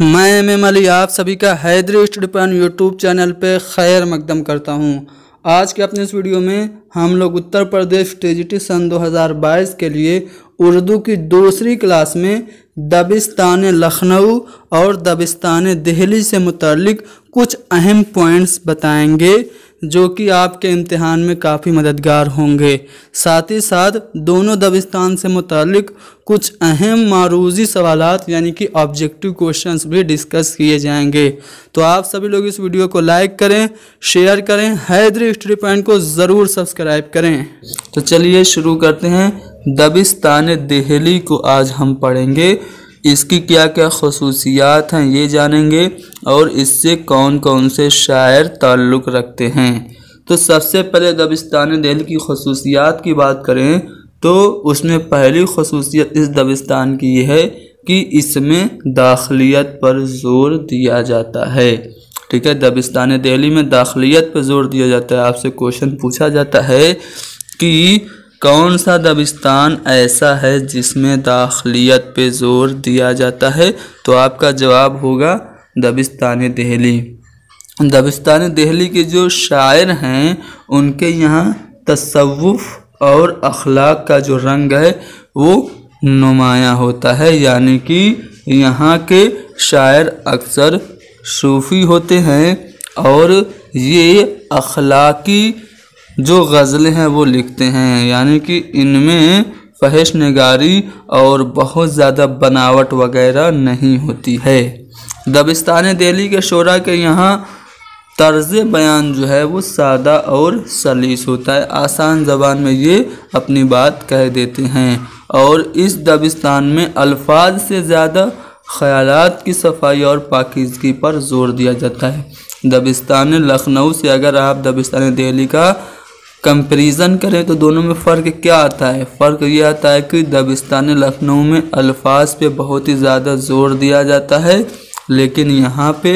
मैं M M Ali आप सभी का हैदरी स्टडपन यूट्यूब चैनल पे खैर मकदम करता हूँ आज के अपने इस वीडियो में हम लोग उत्तर प्रदेश टेजिटी सन 2022 के लिए उर्दू की दूसरी क्लास में दबिस्तान लखनऊ और दबिस्तान दिल्ली से मुतलिक कुछ अहम पॉइंट्स बताएंगे जो कि आपके इम्तहान में काफ़ी मददगार होंगे साथ ही साथ दोनों दबिस्तान से मुतलिक कुछ अहम मारूजी सवाल यानी कि ऑब्जेक्टिव क्वेश्चन भी डिस्कस किए जाएंगे तो आप सभी लोग इस वीडियो को लाइक करें शेयर करें हैदर हिस्ट्री पॉइंट को ज़रूर सब्सक्राइब करें तो चलिए शुरू करते हैं दबिस्तान दिल्ली को आज हम पढ़ेंगे इसकी क्या क्या खसूसियात हैं ये जानेंगे और इससे कौन कौन से शायर ताल्लुक़ रखते हैं तो सबसे पहले दबिस्तान दिल की खसूसियात की बात करें तो उसमें पहली खसूसियत इस दबिस्तान की यह है कि इसमें दाखिलियत पर जोर दिया जाता है ठीक है दबिस्तान दिल्ली में दाखिलियत पर जोर दिया जाता है आपसे क्वेश्चन पूछा जाता है कि कौन सा दबिस्तान ऐसा है जिसमें दाखिलियत पे जोर दिया जाता है तो आपका जवाब होगा दबिस्तान दिल्ली दबिस्तान दिल्ली के जो शायर हैं उनके यहाँ तसवुफ़ और अखलाक का जो रंग है वो नुमाया होता है यानी कि यहाँ के शायर अक्सर सूफ़ी होते हैं और ये अखलाकी जो गज़लें हैं वो लिखते हैं यानी कि इनमें फहश नगारी और बहुत ज़्यादा बनावट वगैरह नहीं होती है दबिस्तान दिल्ली के शोरा के यहाँ तर्ज बयान जो है वो सादा और सलीस होता है आसान ज़बान में ये अपनी बात कह देते हैं और इस दबिस्तान में अल्फाज से ज़्यादा ख्याल की सफाई और पाकिजगी पर जोर दिया जाता है दबिस्तान लखनऊ से अगर आप दबिस्तान दिल्ली का कंपैरिजन करें तो दोनों में फ़र्क क्या आता है फ़र्क ये आता है कि दबिस्तान लखनऊ में अल्फाज पे बहुत ही ज़्यादा जोर दिया जाता है लेकिन यहाँ पे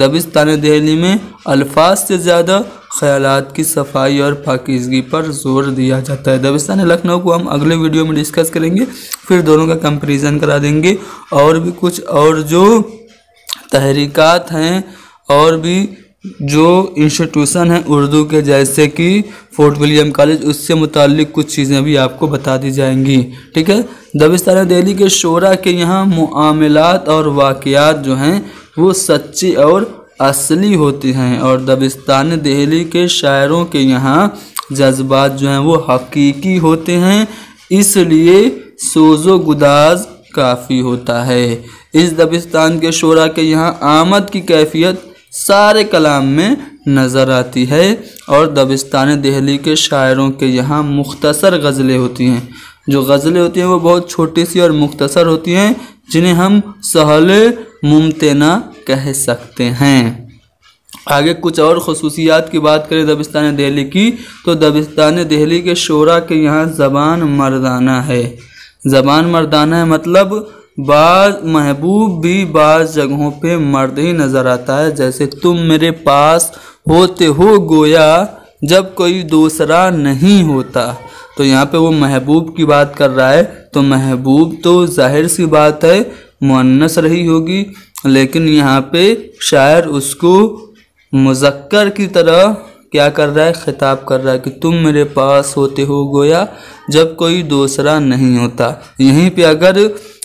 दबिस्तान दहली में अल्फाज से ज़्यादा ख्याल की सफाई और पाकिजगी पर जोर दिया जाता है दबिस्तान लखनऊ को हम अगले वीडियो में डिस्कस करेंगे फिर दोनों का कंपेरिजन करा देंगे और भी कुछ और जो तहरीक हैं और भी जो इंस्टीट्यूशन है उर्दू के जैसे कि फोर्ट विलियम कॉलेज उससे मुतलिक कुछ चीज़ें भी आपको बता दी जाएंगी ठीक है दबिस्तान दिल्ली के शोरा के यहाँ मामलात और वाक़ात जो हैं वो सच्ची और असली होती हैं और दबिस्तान दिल्ली के शायरों के यहाँ जज्बात जो हैं वो हकीकी होते हैं इसलिए सोजो गुदाज काफ़ी होता है इस दबिस्तान के शोरा के यहाँ आमद की कैफियत सारे कलाम में नज़र आती है और दबिस्तान दहली के शायरों के यहाँ मुख्तसर गज़लें होती हैं जो गज़लें होती हैं वो बहुत छोटी सी और मुख्तसर होती हैं जिन्हें हम सहल मुमतना कह सकते हैं आगे कुछ और खसूसियात की बात करें दबिस्तान दिल्ली की तो दबिस्तान दहली के शोरा के यहाँ ज़बान मर्दाना है ज़बान मर्दाना है मतलब बाज महबूब भी बाज जगहों पे मर्द ही नज़र आता है जैसे तुम मेरे पास होते हो गोया जब कोई दूसरा नहीं होता तो यहाँ पे वो महबूब की बात कर रहा है तो महबूब तो जाहिर सी बात है मुन्नस रही होगी लेकिन यहाँ पे शायर उसको मुजक्कर की तरह क्या कर रहा है ख़िताब कर रहा है कि तुम मेरे पास होते हो गोया जब कोई दूसरा नहीं होता यहीं पे अगर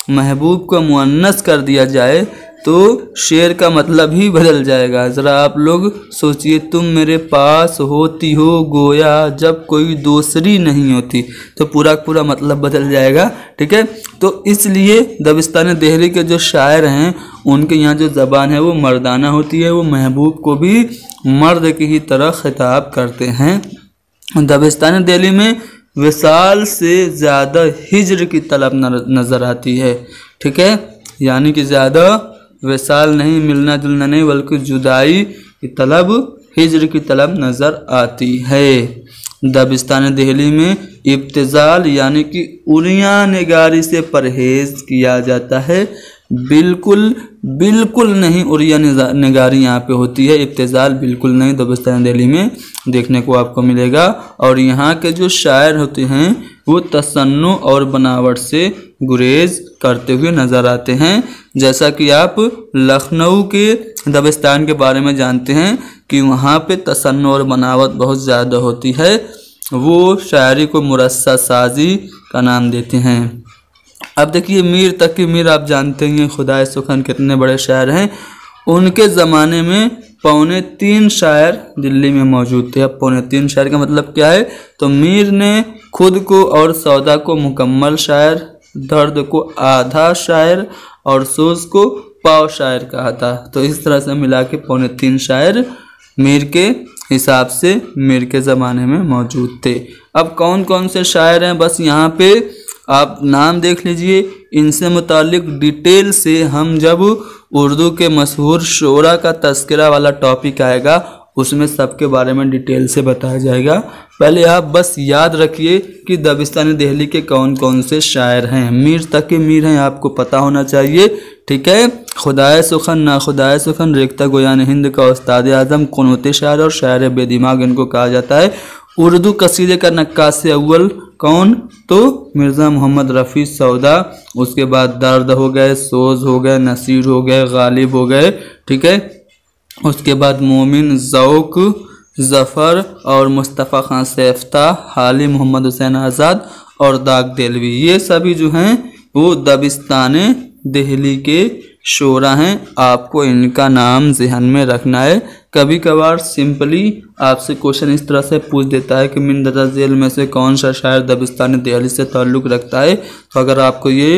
महबूब को मुअन्नस कर दिया जाए तो शेर का मतलब ही बदल जाएगा ज़रा आप लोग सोचिए तुम मेरे पास होती हो गोया जब कोई दूसरी नहीं होती तो पूरा पूरा मतलब बदल जाएगा ठीक है तो इसलिए दबिस्तान दहली के जो शायर हैं उनके यहाँ जो ज़बान है वो मर्दाना होती है वो महबूब को भी मर्द की ही तरह खिताब करते हैं दबिस्तान दिल्ली में विशाल से ज़्यादा हिजर की तलब नज़र आती है ठीक है यानी कि ज़्यादा विशाल नहीं मिलना जुलना नहीं बल्कि जुदाई की तलब हिजर की तलब नज़र आती है दबिस्तान दिल्ली में इब्तजाल यानी कि उलिया नगारी से परहेज किया जाता है बिल्कुल बिल्कुल नहीं उरिया निगारी यहाँ पे होती है इब्तज़ाल बिल्कुल नहीं दबस्तान दिल्ली में देखने को आपको मिलेगा और यहाँ के जो शायर होते हैं वो तसन्न और बनावट से गुरेज करते हुए नज़र आते हैं जैसा कि आप लखनऊ के दबस्तान के बारे में जानते हैं कि वहाँ पे तसन्न और बनावट बहुत ज़्यादा होती है वो शायरी को मुरस्सा साजी का नाम देते हैं अब देखिए मीर तकी मीर आप जानते हैं खुदा सुखन कितने बड़े शायर हैं उनके ज़माने में पौने तीन शायर दिल्ली में मौजूद थे अब पौने तीन शायर का मतलब क्या है तो मीर ने खुद को और सौदा को मुकम्मल शायर दर्द को आधा शायर और सोज को पाव शायर कहा था तो इस तरह से मिला के पौने तीन शायर मीर के हिसाब से मीर के ज़माने में मौजूद थे अब कौन कौन से शायर हैं बस यहाँ पे आप नाम देख लीजिए इनसे मुतलिक डिटेल से हम जब उर्दू के मशहूर शोरा का तस्करा वाला टॉपिक आएगा उसमें सबके बारे में डिटेल से बताया जाएगा पहले आप बस याद रखिए कि दबिस्तान दिल्ली के कौन कौन से शायर हैं मीर तक मीर हैं आपको पता होना चाहिए ठीक है खुदाए सुखन ना खुदाए सुखन रेखता गोयान हिंद का उस्ताद आजम कनोते शायर और शायर बेदिमाग इनको कहा जाता है उर्दू कसीदे का नक्काश अव्वल कौन तो मिर्ज़ा मोहम्मद रफ़ी सौदा उसके बाद दर्द हो गए सोज हो गए नसीर हो गए गालिब हो गए ठीक है उसके बाद मोमिन जौक जफ़र और मुस्तफ़ा खान सेफ्ता हाली मोहम्मद हुसैन आज़ाद और दाग दिलवी ये सभी जो हैं वो दबिस्तान दिल्ली के शोरा हैं आपको इनका नाम जहन में रखना है कभी कभार सिंपली आपसे क्वेश्चन इस तरह से पूछ देता है कि मिंदा जेल में से कौन सा शायर दबिस्तान दहली से ताल्लुक़ रखता है तो अगर आपको ये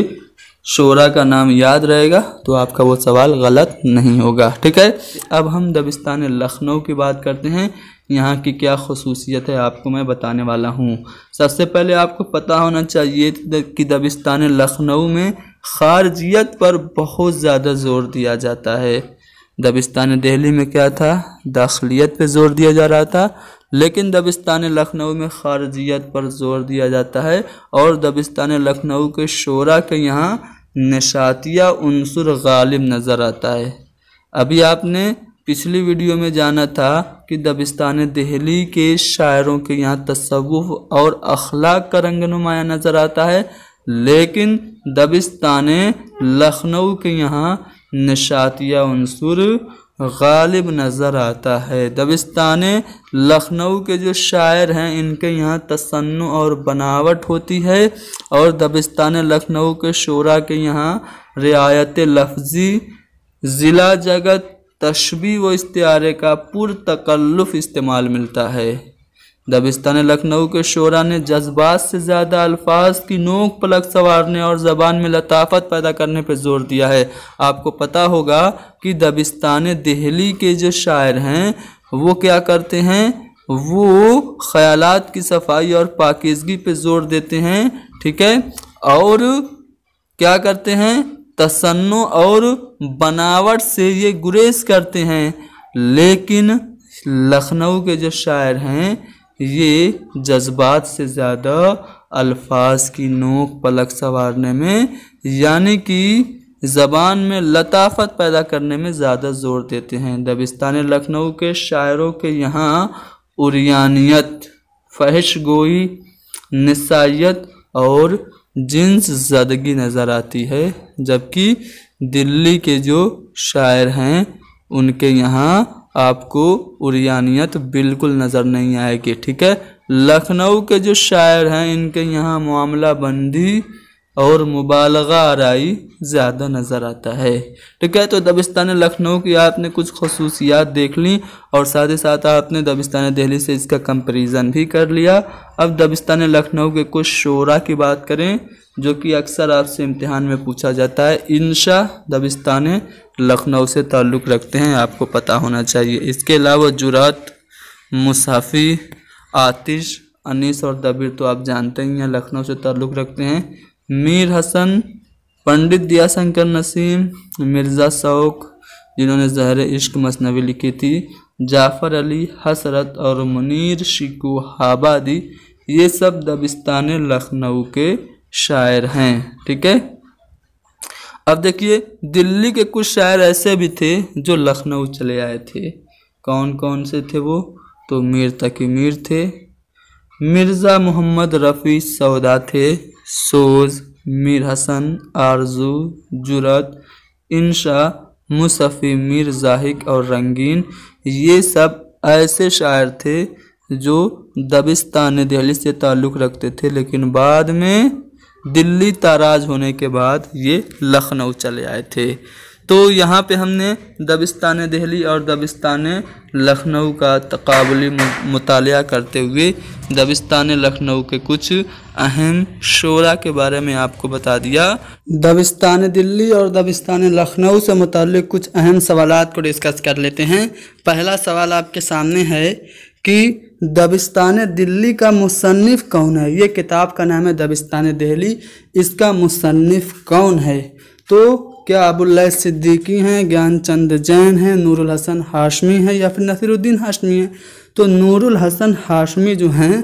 शोरा का नाम याद रहेगा तो आपका वो सवाल गलत नहीं होगा ठीक है अब हम दबिस्तान लखनऊ की बात करते हैं यहाँ की क्या खसूसियत है आपको मैं बताने वाला हूँ सबसे पहले आपको पता होना चाहिए कि दबिस्तान लखनऊ में खारजियत पर बहुत ज़्यादा ज़ोर दिया जाता है दबिस्तान दिल्ली में क्या था दाखिलियत पे ज़ोर दिया जा रहा था लेकिन दबिस्तान लखनऊ में खारजियत पर ज़ोर दिया जाता है और दबिस्तान लखनऊ के शोरा के यहाँ नशातिया अनसर गालिब नज़र आता है अभी आपने पिछली वीडियो में जाना था कि दबिस्तान दिल्ली के शायरों के यहाँ तस्वुफ़ और अखलाक का रंग नुमाया नज़र आता है लेकिन दबिस्तान लखनऊ के यहाँ नशातिया अनसर गालिब नज़र आता है दबिस्तान लखनऊ के जो शायर हैं इनके यहाँ तसन और बनावट होती है और दबिस्तान लखनऊ के शोरा के यहाँ रियायत लफजी ज़िला जगत तशबी व इस्तारे का पुरतकल्लुफ़ इस्तेमाल मिलता है दबिस्तान लखनऊ के शोरा ने जज्बात से ज़्यादा अल्फाज की नोक पलक संवारने और ज़बान में लताफत पैदा करने पर जोर दिया है आपको पता होगा कि दबिस्तान दिल्ली के जो शायर हैं वो क्या करते हैं वो ख्यालात की सफाई और पाकिजगी पर जोर देते हैं ठीक है और क्या करते हैं तसन्न और बनावट से ये गुरेज करते हैं लेकिन लखनऊ के जो शायर हैं ये जज्बात से ज़्यादा अल्फाज की नोक पलक संवारने में यानी कि ज़बान में लताफत पैदा करने में ज़्यादा जोर देते हैं दबिस्तान लखनऊ के शायरों के यहाँ उरियानियत फहश गोई नसाइत और जिन्स ज़दगी नज़र आती है जबकि दिल्ली के जो शायर हैं उनके यहाँ आपको उरियानियत बिल्कुल नज़र नहीं आएगी ठीक है लखनऊ के जो शायर हैं इनके यहाँ मामला बंदी और मुबालगा आरई ज़्यादा नज़र आता है ठीक तो है तो दबिस्तान लखनऊ की आपने कुछ खसूसियात देख ली और साथ ही साथ आपने दबिस्तान दिल्ली से इसका कंपेरिजन भी कर लिया अब दबिस्तान लखनऊ के कुछ शोरा की बात करें जो कि अक्सर आपसे इम्तहान में पूछा जाता है इनशा दबिस्तान लखनऊ से ताल्लुक़ रखते हैं आपको पता होना चाहिए इसके अलावा जुरात मुसाफी आतिश अनीस और दबिर तो आप जानते ही हैं लखनऊ से ताल्लुक़ रखते हैं मीर हसन पंडित दयाशंकर नसीम मिर्ज़ा शौक जिन्होंने जहर इश्क मसनवी लिखी थी जाफ़र अली हसरत और मुनीर हाबादी ये सब दबिस्तान लखनऊ के शायर हैं ठीक है अब देखिए दिल्ली के कुछ शायर ऐसे भी थे जो लखनऊ चले आए थे कौन कौन से थे वो तो मीर तकी मीर थे मिर्ज़ा मोहम्मद रफ़ी सौदा थे सोज मीर हसन आरजू जुरत इंशा मुसफ़ी मीर जाहिक और रंगीन ये सब ऐसे शायर थे जो दबिस्तान दिल्ली से ताल्लुक़ रखते थे लेकिन बाद में दिल्ली ताराज होने के बाद ये लखनऊ चले आए थे तो यहाँ पे हमने दबिस्तान दिल्ली और दबिस्तान लखनऊ का तकबली मुताल करते हुए दबिस्तान लखनऊ के कुछ अहम शोरा के बारे में आपको बता दिया दबिस्तान दिल्ली और दबिस्तान लखनऊ से मुतल कुछ अहम सवाल को डिस्कस कर लेते हैं पहला सवाल आपके सामने है कि दबिस्तान दिल्ली का मुसनफ़ कौन है ये किताब का नाम है दबिस्तान दिल्ली इसका मुसनफ़ कौन है तो क्या अबुल्ल सिद्दीकी हैं ज्ञानचंद जैन हैं नूरुल हसन हाशमी हैं या फिर नसीरुद्दीन हाशमी हैं तो नूरुल हसन हाशमी जो हैं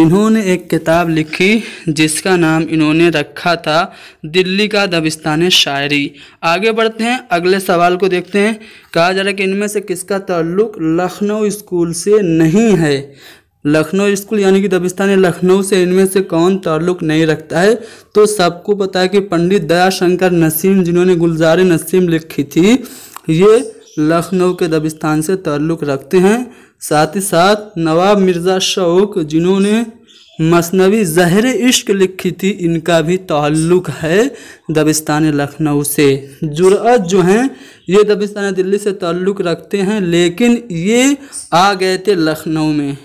इन्होंने एक किताब लिखी जिसका नाम इन्होंने रखा था दिल्ली का दबिस्तान शायरी आगे बढ़ते हैं अगले सवाल को देखते हैं कहा जा रहा है कि इनमें से किसका ताल्लुक लखनऊ स्कूल से नहीं है लखनऊ स्कूल यानी कि दबिस्तान लखनऊ से इनमें से कौन ताल्लुक नहीं रखता है तो सबको पता है कि पंडित दयाशंकर नसीम जिन्होंने गुलजार नसीम लिखी थी ये लखनऊ के दबिस्तान से ताल्लुक़ रखते हैं साथ ही साथ नवाब मिर्ज़ा शौक जिन्होंने मसनवी जहर इश्क लिखी थी इनका भी ताल्लुक है दबिस्तान लखनऊ से जुरात जो हैं ये दबिस्तान दिल्ली से ताल्लुक़ रखते हैं लेकिन ये आ गए थे लखनऊ में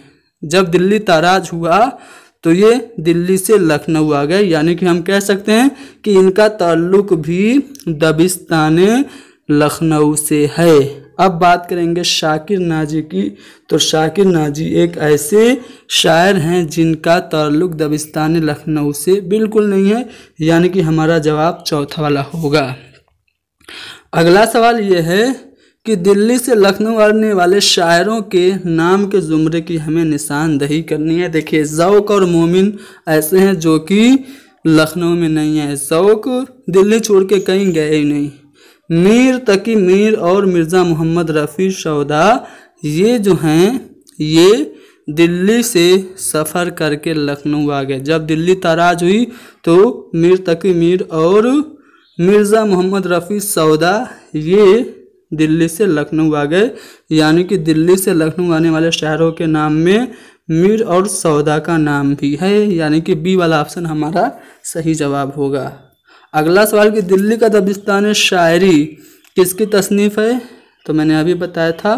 जब दिल्ली ताराज हुआ तो ये दिल्ली से लखनऊ आ गए यानी कि हम कह सकते हैं कि इनका ताल्लुक भी दबिस्तान लखनऊ से है अब बात करेंगे शाकिर नाजी की तो शाकिर नाजी एक ऐसे शायर हैं जिनका ताल्लुक दबिस्तान लखनऊ से बिल्कुल नहीं है यानी कि हमारा जवाब चौथा वाला होगा अगला सवाल ये है कि दिल्ली से लखनऊ आने वाले शायरों के नाम के ज़ुमरे की हमें निशानदही करनी है देखिए जौक और मोमिन ऐसे हैं जो कि लखनऊ में नहीं है जौक दिल्ली छोड़ के कहीं गए ही नहीं मीर तकी मीर और मिर्ज़ा मोहम्मद रफ़ी सौदा ये जो हैं ये दिल्ली से सफ़र करके लखनऊ आ गए जब दिल्ली ताराज हुई तो मीर तकी मीर और मिर्ज़ा मोहम्मद रफ़ी सौदा ये दिल्ली से लखनऊ आ गए यानी कि दिल्ली से लखनऊ आने वाले शहरों के नाम में मीर और सौदा का नाम भी है यानी कि बी वाला ऑप्शन हमारा सही जवाब होगा अगला सवाल कि दिल्ली का दबिस्तान शायरी किसकी तसनीफ़ है तो मैंने अभी बताया था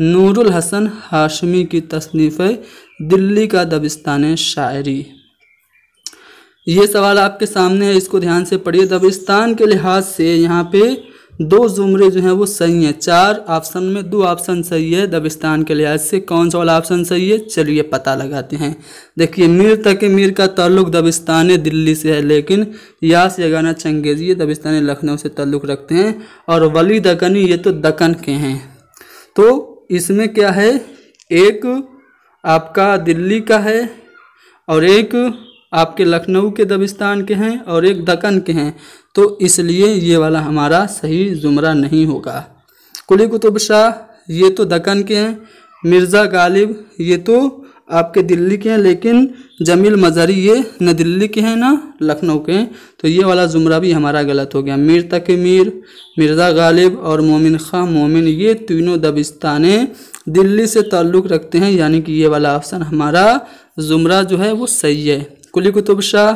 नूरुल हसन हाशमी की तसनीफ़ है दिल्ली का दबिस्तान शायरी ये सवाल आपके सामने है इसको ध्यान से पढ़िए दबिस्तान के लिहाज से यहाँ पे दो ज़ुमरे जो हैं वो सही हैं चार ऑप्शन में दो ऑप्शन सही है दबिस्तान के लिहाज से कौन सा वाला ऑप्शन सही है चलिए पता लगाते हैं देखिए मीर तक मीर का ताल्लुक दबिस्तान दिल्ली से है लेकिन यास यगाना चंगेजी दबिस्तान लखनऊ से ताल्लुक रखते हैं और वली दकनी ये तो दकन के हैं तो इसमें क्या है एक आपका दिल्ली का है और एक आपके लखनऊ के दबिस्तान के हैं और एक दक्कन के हैं तो इसलिए ये वाला हमारा सही जुमरा नहीं होगा कुली कुतुब शाह ये तो दक्कन के हैं मिर्ज़ा गालिब ये तो आपके दिल्ली के हैं लेकिन जमील मजारी ये न दिल्ली के हैं ना लखनऊ के हैं तो ये वाला ज़ुमरा भी हमारा गलत हो गया मीर तक मीर मिर्ज़ा गालिब और मोमिन खां मोमिन ये तीनों दबिस्तानें दिल्ली से ताल्लुक़ रखते हैं यानी कि ये वाला ऑप्शन हमारा ज़ुमरा जो है वो सही है कुली कुतुब शाह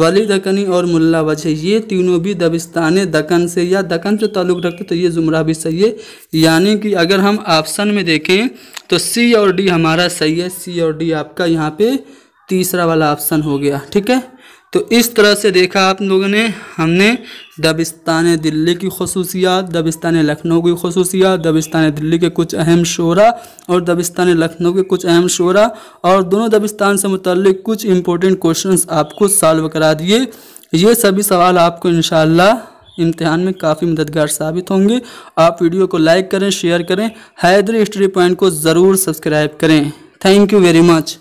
वली दकनी और मुल्ला वजह ये तीनों भी दबिस्तान दकन से या दकन से ताल्लुक़ रखते तो ये ज़ुमरा भी सही है यानी कि अगर हम ऑप्शन में देखें तो सी और डी हमारा सही है सी और डी आपका यहाँ पे तीसरा वाला ऑप्शन हो गया ठीक है तो इस तरह से देखा आप लोगों ने हमने दबिस्तान दिल्ली की खसूसियात दबिस्तान लखनऊ की खसूसियात दबिस्तान दिल्ली के कुछ अहम शोरा और दबिस्तान लखनऊ के कुछ अहम शोरा और दोनों दबिस्तान से मुतल कुछ इम्पोर्टेंट क्वेश्चंस आपको सॉल्व करा दिए ये सभी सवाल आपको इन इम्तहान में काफ़ी मददगार साबित होंगे आप वीडियो को लाइक करें शेयर करें हैदरी हिस्ट्री पॉइंट को ज़रूर सब्सक्राइब करें थैंक यू वेरी मच